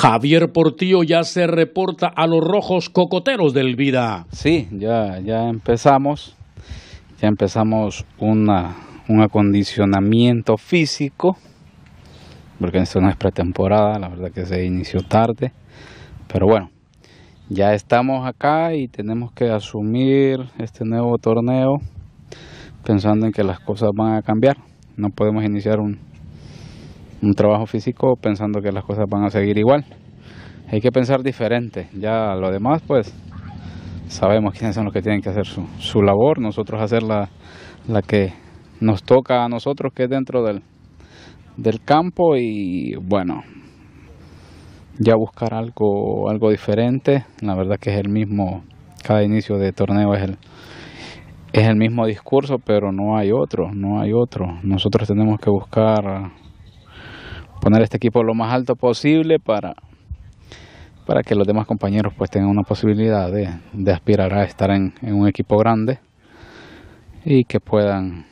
Javier Portillo ya se reporta a los rojos cocoteros del Vida. Sí, ya, ya empezamos. Ya empezamos una, un acondicionamiento físico, porque esto no es pretemporada, la verdad que se inició tarde. Pero bueno, ya estamos acá y tenemos que asumir este nuevo torneo pensando en que las cosas van a cambiar. No podemos iniciar un, un trabajo físico pensando que las cosas van a seguir igual. Hay que pensar diferente. Ya lo demás, pues sabemos quiénes son los que tienen que hacer su, su labor, nosotros hacer la, la, que nos toca a nosotros, que es dentro del, del campo y bueno, ya buscar algo, algo diferente. La verdad que es el mismo, cada inicio de torneo es el, es el mismo discurso, pero no hay otro, no hay otro. Nosotros tenemos que buscar poner este equipo lo más alto posible para, para que los demás compañeros pues tengan una posibilidad de, aspirar a estar en, un equipo grande y que puedan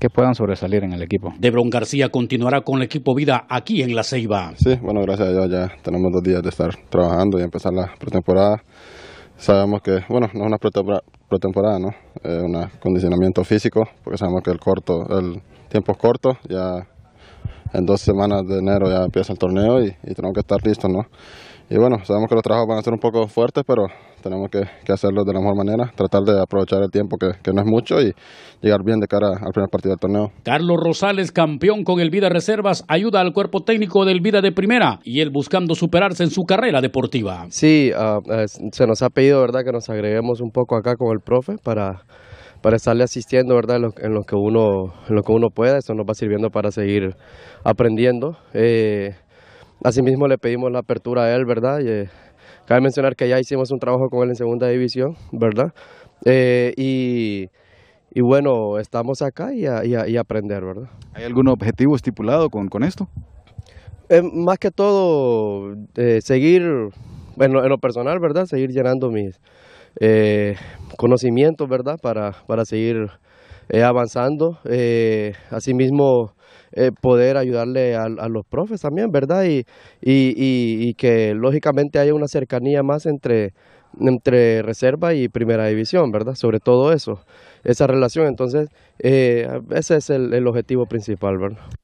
que puedan sobresalir en el equipo. Debron García continuará con el equipo Vida aquí en La Ceiba. Sí, bueno, gracias a Dios ya tenemos dos días de estar trabajando y empezar la pretemporada. Sabemos que, bueno, no es una pretemporada, pretemporada ¿no? un acondicionamiento físico, porque sabemos que el corto, el tiempo es corto, ya en dos semanas de enero ya empieza el torneo y, tenemos que estar listos, ¿no? Y bueno, sabemos que los trabajos van a ser un poco fuertes, pero tenemos que, hacerlo de la mejor manera, tratar de aprovechar el tiempo que, no es mucho y llegar bien de cara al primer partido del torneo. Carlos Rosales, campeón con el Vida Reservas, ayuda al cuerpo técnico del Vida de Primera y él buscando superarse en su carrera deportiva. Sí, ah, se nos ha pedido, ¿verdad?, que nos agreguemos un poco acá con el profe para para estarle asistiendo, ¿verdad? En lo, que uno, lo que uno pueda, eso nos va sirviendo para seguir aprendiendo. Eh, asimismo le pedimos la apertura a él, ¿verdad? Eh, cabe mencionar que ya hicimos un trabajo con él en segunda división, ¿verdad? Eh, y, bueno, estamos acá y aprender, ¿verdad? ¿Hay algún objetivo estipulado con, esto? más que todo, seguir, en lo personal, ¿verdad? Seguir llenando mis, eh, conocimientos, ¿verdad? Para, seguir eh, avanzando. Eh, asimismo, eh, poder ayudarle a, los profes también, ¿verdad? Y, y, que lógicamente haya una cercanía más entre, entre reserva y primera división, ¿verdad? Sobre todo eso, esa relación. Entonces, ese es el, el objetivo principal, ¿verdad?